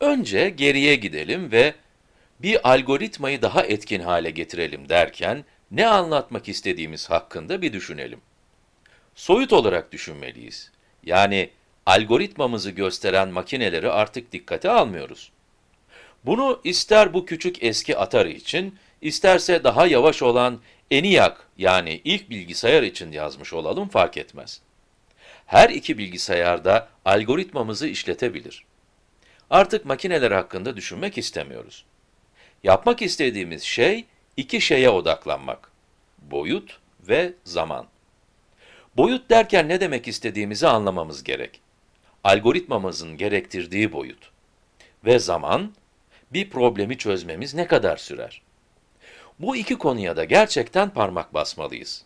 Önce geriye gidelim ve bir algoritmayı daha etkin hale getirelim derken ne anlatmak istediğimiz hakkında bir düşünelim. Soyut olarak düşünmeliyiz. Yani algoritmamızı gösteren makineleri artık dikkate almıyoruz. Bunu ister bu küçük eski Atari için, isterse daha yavaş olan ENIAC yani ilk bilgisayar için yazmış olalım fark etmez. Her iki bilgisayarda algoritmamızı işletebilir. Artık makineler hakkında düşünmek istemiyoruz. Yapmak istediğimiz şey iki şeye odaklanmak. Boyut ve zaman. Boyut derken ne demek istediğimizi anlamamız gerek. Algoritmamızın gerektirdiği boyut. Ve zaman, bir problemi çözmemiz ne kadar sürer? Bu iki konuya da gerçekten parmak basmalıyız.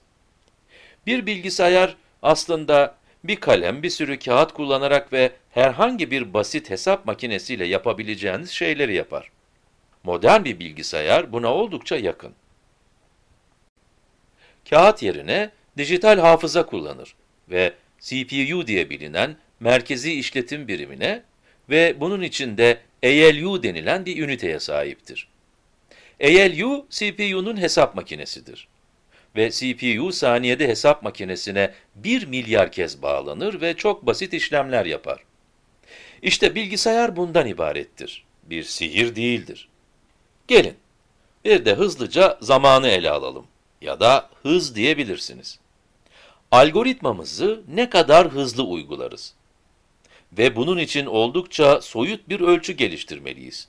Bir bilgisayar aslında bir kalem, bir sürü kağıt kullanarak ve herhangi bir basit hesap makinesiyle yapabileceğiniz şeyleri yapar. Modern bir bilgisayar buna oldukça yakın. Kağıt yerine dijital hafıza kullanır ve CPU diye bilinen merkezi işletim birimine ve bunun içinde ALU denilen bir üniteye sahiptir. ALU, CPU'nun hesap makinesidir ve CPU saniyede hesap makinesine 1 milyar kez bağlanır ve çok basit işlemler yapar. İşte bilgisayar bundan ibarettir. Bir sihir değildir. Gelin, bir de hızlıca zamanı ele alalım ya da hız diyebilirsiniz. Algoritmamızı ne kadar hızlı uygularız? Ve bunun için oldukça soyut bir ölçü geliştirmeliyiz.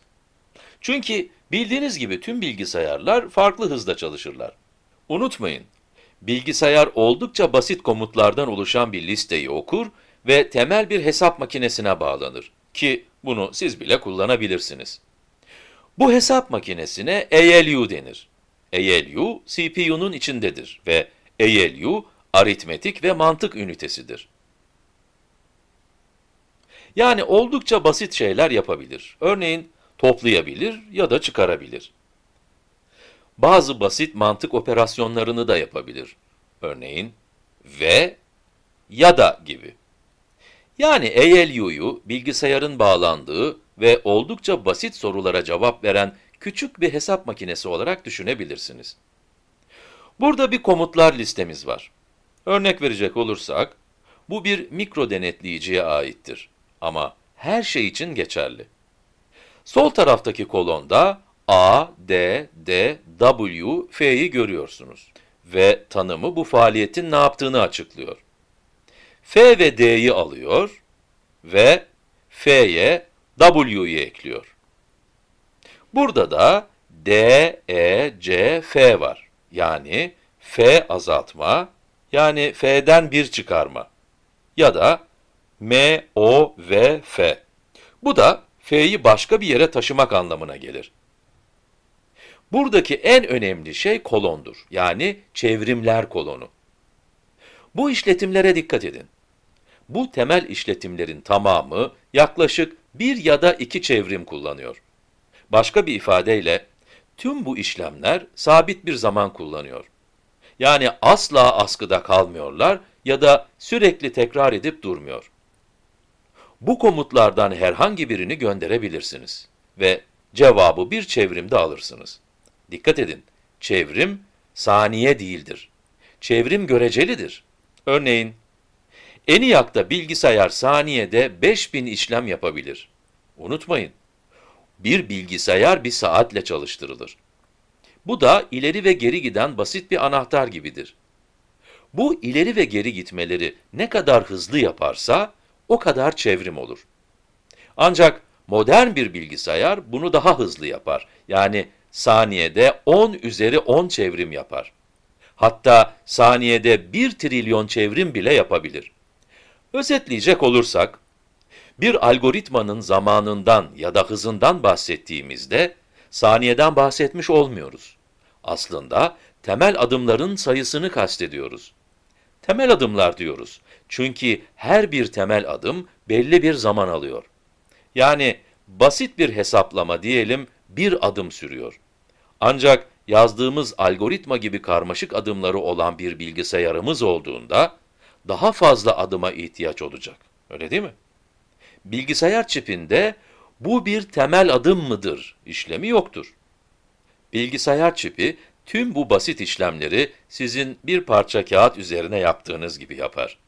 Çünkü bildiğiniz gibi tüm bilgisayarlar farklı hızda çalışırlar. Unutmayın, bilgisayar oldukça basit komutlardan oluşan bir listeyi okur ve temel bir hesap makinesine bağlanır ki bunu siz bile kullanabilirsiniz. Bu hesap makinesine ALU denir. ALU, CPU'nun içindedir ve ALU, aritmetik ve mantık ünitesidir. Yani oldukça basit şeyler yapabilir. Örneğin toplayabilir ya da çıkarabilir bazı basit mantık operasyonlarını da yapabilir. Örneğin ve ya da gibi. Yani ALU'yu bilgisayarın bağlandığı ve oldukça basit sorulara cevap veren küçük bir hesap makinesi olarak düşünebilirsiniz. Burada bir komutlar listemiz var. Örnek verecek olursak, bu bir mikro denetleyiciye aittir ama her şey için geçerli. Sol taraftaki kolonda A, D, D, W, F'yi görüyorsunuz. Ve tanımı bu faaliyetin ne yaptığını açıklıyor. F ve D'yi alıyor ve F'ye W'yi ekliyor. Burada da D, E, C, F var. Yani F azaltma, yani F'den bir çıkarma ya da M, O, V, F. Bu da F'yi başka bir yere taşımak anlamına gelir. Buradaki en önemli şey kolondur. Yani çevrimler kolonu. Bu işletimlere dikkat edin. Bu temel işletimlerin tamamı yaklaşık bir ya da iki çevrim kullanıyor. Başka bir ifadeyle tüm bu işlemler sabit bir zaman kullanıyor. Yani asla askıda kalmıyorlar ya da sürekli tekrar edip durmuyor. Bu komutlardan herhangi birini gönderebilirsiniz ve cevabı bir çevrimde alırsınız. Dikkat edin, çevrim saniye değildir. Çevrim görecelidir. Örneğin, ENIAC'ta bilgisayar saniyede 5000 işlem yapabilir. Unutmayın, bir bilgisayar bir saatle çalıştırılır. Bu da ileri ve geri giden basit bir anahtar gibidir. Bu ileri ve geri gitmeleri ne kadar hızlı yaparsa o kadar çevrim olur. Ancak modern bir bilgisayar bunu daha hızlı yapar. Yani saniyede 10 üzeri 10 çevrim yapar. Hatta saniyede 1 trilyon çevrim bile yapabilir. Özetleyecek olursak, bir algoritmanın zamanından ya da hızından bahsettiğimizde saniyeden bahsetmiş olmuyoruz. Aslında temel adımların sayısını kastediyoruz. Temel adımlar diyoruz. Çünkü her bir temel adım belli bir zaman alıyor. Yani basit bir hesaplama diyelim bir adım sürüyor. Ancak yazdığımız algoritma gibi karmaşık adımları olan bir bilgisayarımız olduğunda daha fazla adıma ihtiyaç olacak. Öyle değil mi? Bilgisayar çipinde bu bir temel adım mıdır işlemi yoktur. Bilgisayar çipi tüm bu basit işlemleri sizin bir parça kağıt üzerine yaptığınız gibi yapar.